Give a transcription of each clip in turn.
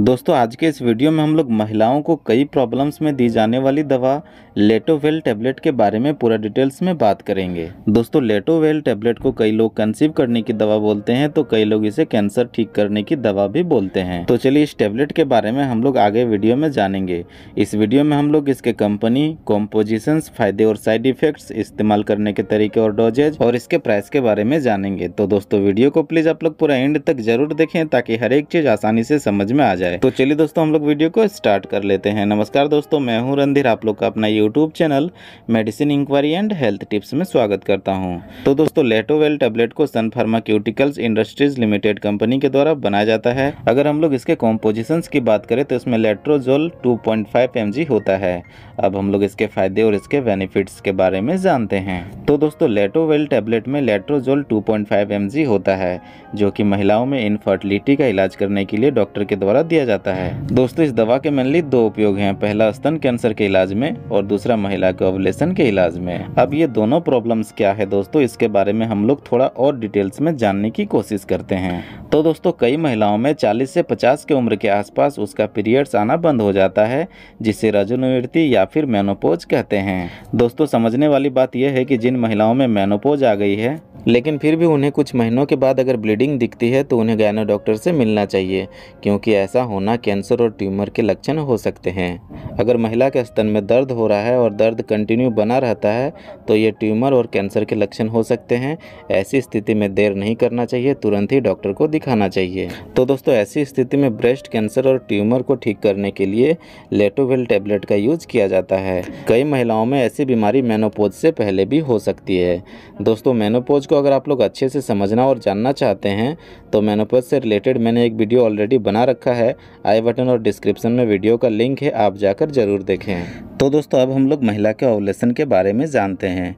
दोस्तों आज के इस वीडियो में हम लोग महिलाओं को कई प्रॉब्लम्स में दी जाने वाली दवा लेटोवेल टैबलेट के बारे में पूरा डिटेल्स में बात करेंगे दोस्तों लेटोवेल टैबलेट को कई लोग कंसीव करने की दवा बोलते हैं तो कई लोग इसे कैंसर ठीक करने की दवा भी बोलते हैं तो चलिए इस टैबलेट के बारे में हम लोग आगे वीडियो में जानेंगे इस वीडियो में हम लोग इसके कंपनी कॉम्पोजिशन फायदे और साइड इफेक्ट्स इस्तेमाल करने के तरीके और डोजेज और इसके प्राइस के बारे में जानेंगे तो दोस्तों वीडियो को प्लीज आप लोग पूरा एंड तक जरूर देखें ताकि हर एक चीज आसानी से समझ में आ जाए तो चलिए दोस्तों हम लोग वीडियो को स्टार्ट कर लेते हैं नमस्कार दोस्तों मैं हूँ रणधीर आप लोग का अपना YouTube channel medicine enquiry and health tips में स्वागत करता हूँ तो दोस्तों लेटोवेल टेबलेट को Sun pharmaceuticals industries limited company के द्वारा बनाया जाता है अगर हम लोग इसके कॉम्पोजिशन की बात करें तो इसमें लेट्रोजोल टू पॉइंट होता है अब हम लोग इसके फायदे और इसके बेनिफिट्स के बारे में जानते हैं तो दोस्तों लेटोवेल टेबलेट में लेट्रोजोल 2.5 mg होता है जो कि महिलाओं में इनफर्टिलिटी का इलाज करने के लिए डॉक्टर के द्वारा दिया जाता है दोस्तों इस दवा के मेनली दो उपयोग हैं पहला स्तन कैंसर के इलाज में और दूसरा महिला के ओवलेशन के इलाज में अब ये दोनों प्रॉब्लम्स क्या है दोस्तों इसके बारे में हम लोग थोड़ा और डिटेल्स में जानने की कोशिश करते हैं तो दोस्तों कई महिलाओं में चालीस से पचास के उम्र के आस उसका पीरियड्स आना बंद हो जाता है जिसे रजोनिवृत्ति या फिर मेनोपोज कहते हैं दोस्तों समझने वाली बात यह है कि जिन महिलाओं में मेनोपोज आ गई है लेकिन फिर भी उन्हें कुछ महीनों के बाद अगर ब्लीडिंग दिखती है तो उन्हें गायना डॉक्टर से मिलना चाहिए क्योंकि ऐसा ऐसा होना कैंसर और ट्यूमर के लक्षण हो सकते हैं अगर महिला के स्तन में दर्द हो रहा है और दर्द कंटिन्यू बना रहता है तो ये ट्यूमर और कैंसर के लक्षण हो सकते हैं ऐसी स्थिति में देर नहीं करना चाहिए तुरंत ही डॉक्टर को दिखाना चाहिए तो दोस्तों ऐसी स्थिति में ब्रेस्ट कैंसर और ट्यूमर को ठीक करने के लिए लेटोवेल टेबलेट का यूज़ किया जाता है कई महिलाओं में ऐसी बीमारी मेनोपोज से पहले भी हो सकती है दोस्तों मेनोपोज को अगर आप लोग अच्छे से समझना और जानना चाहते हैं तो मेनोपोज से रिलेटेड मैंने एक वीडियो ऑलरेडी बना रखा है है आई बटन और डिस्क्रिप्शन में वीडियो का लिंक है आप जाकर ज़रूर देखें तो दोस्तों अब हम लोग महिला के ओवलेशन के बारे में जानते हैं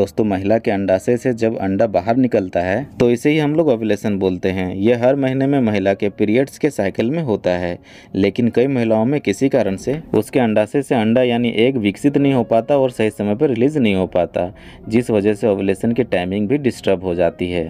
दोस्तों महिला के अंडाशय से जब अंडा बाहर निकलता है तो इसे ही हम लोग ओवलेशन बोलते हैं यह हर महीने में महिला के पीरियड्स के साइकिल में होता है लेकिन कई महिलाओं में किसी कारण से उसके अंडाशय से अंडा यानी एक विकसित नहीं हो पाता और सही समय पर रिलीज नहीं हो पाता जिस वजह से ओवलेशन की टाइमिंग भी डिस्टर्ब हो जाती है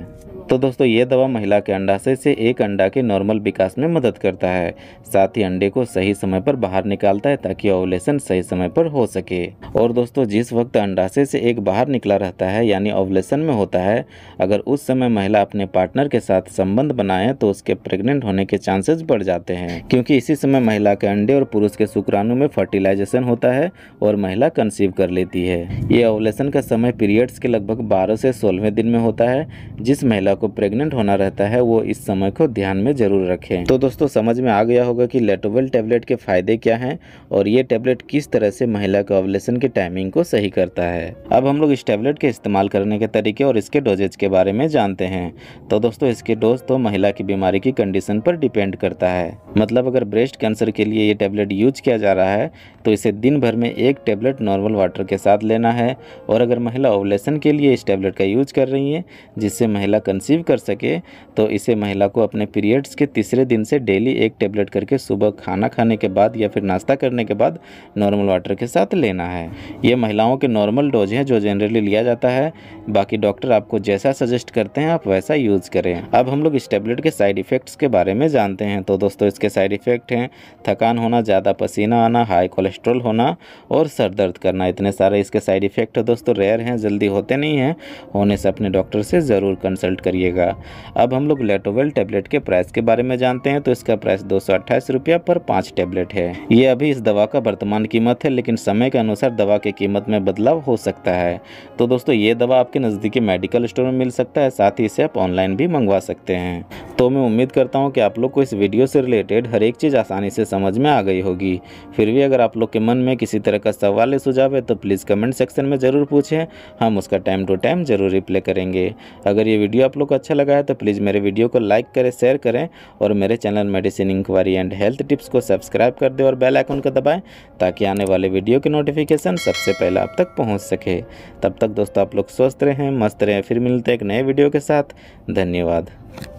तो दोस्तों ये दवा महिला के अंडाशय से एक अंडा के नॉर्मल विकास में मदद करता है साथ ही अंडे को सही समय पर बाहर निकालता है ताकि ओवलेशन सही समय पर हो सके और दोस्तों जिस वक्त अंडाशय से एक बाहर निकला रहता है यानी ओवलेशन में होता है अगर उस समय महिला अपने पार्टनर के साथ संबंध बनाए तो उसके प्रेग्नेंट होने के चांसेस बढ़ जाते हैं क्योंकि इसी समय महिला के अंडे और पुरुष के शुक्राणु में फर्टिलाइजेशन होता है और महिला कंसीव कर लेती है ये ओवलेशन का समय पीरियड्स के लगभग बारह से सोलहवें दिन में होता है जिस महिला को प्रेग्नेंट होना रहता है वो इस समय को ध्यान में जरूर रखें तो दोस्तों समझ में आ गया होगा कि लेटोवेल टैबलेट के फ़ायदे क्या हैं और ये टैबलेट किस तरह से महिला के ऑवलेशन की टाइमिंग को सही करता है अब हम लोग इस टैबलेट के इस्तेमाल करने के तरीके और इसके डोजेज के बारे में जानते हैं तो दोस्तों इसके डोज तो महिला की बीमारी की कंडीशन पर डिपेंड करता है मतलब अगर ब्रेस्ट कैंसर के लिए ये टैबलेट यूज किया जा रहा है तो इसे दिन भर में एक टैबलेट नॉर्मल वाटर के साथ लेना है और अगर महिला ओवलेशन के लिए इस टैबलेट का यूज कर रही है जिससे महिला कंसीव कर सके तो इसे महिला को अपने पीरियड्स के तीसरे दिन से डेली एक टेबलेट करके सुबह खाना खाने के बाद या फिर नाश्ता करने के बाद नॉर्मल वाटर के साथ लेना है ये महिलाओं के नॉर्मल डोज हैं जो जनरली लिया जाता है बाकी डॉक्टर आपको जैसा सजेस्ट करते हैं आप वैसा यूज़ करें अब हम लोग इस टेबलेट के साइड इफ़ेक्ट्स के बारे में जानते हैं तो दोस्तों इसके साइड इफ़ेक्ट हैं थकान होना ज़्यादा पसीना आना हाई कोलेस्ट्रॉल होना और सर दर्द करना इतने सारे इसके साइड इफ़ेक्ट दोस्तों रेयर हैं जल्दी होते नहीं हैं होने से अपने डॉक्टर से ज़रूर कंसल्ट करें करिएगा अब हम लोग लेटोवेल टैबलेट के प्राइस के बारे में जानते हैं तो इसका प्राइस दो रुपया पर पाँच टैबलेट है ये अभी इस दवा का वर्तमान कीमत है लेकिन समय के अनुसार दवा की कीमत में बदलाव हो सकता है तो दोस्तों ये दवा आपके नज़दीकी मेडिकल स्टोर में मिल सकता है साथ ही इसे आप ऑनलाइन भी मंगवा सकते हैं तो मैं उम्मीद करता हूँ कि आप लोग को इस वीडियो से रिलेटेड हर एक चीज़ आसानी से समझ में आ गई होगी फिर भी अगर आप लोग के मन में किसी तरह का सवाल या सुझाव है तो प्लीज़ कमेंट सेक्शन में ज़रूर पूछें हम उसका टाइम टू टाइम ज़रूर रिप्लाई करेंगे अगर ये वीडियो आप लोग को अच्छा लगा है तो प्लीज़ मेरे वीडियो को लाइक करें शेयर करें और मेरे channel medicine enquiry and health tips को सब्सक्राइब कर दें और बेल आइकन को दबाएं ताकि आने वाले वीडियो के नोटिफिकेशन सबसे पहले आप तक पहुँच सके तब तक दोस्तों आप लोग स्वस्थ रहें मस्त रहें फिर मिलते हैं एक नए वीडियो के साथ धन्यवाद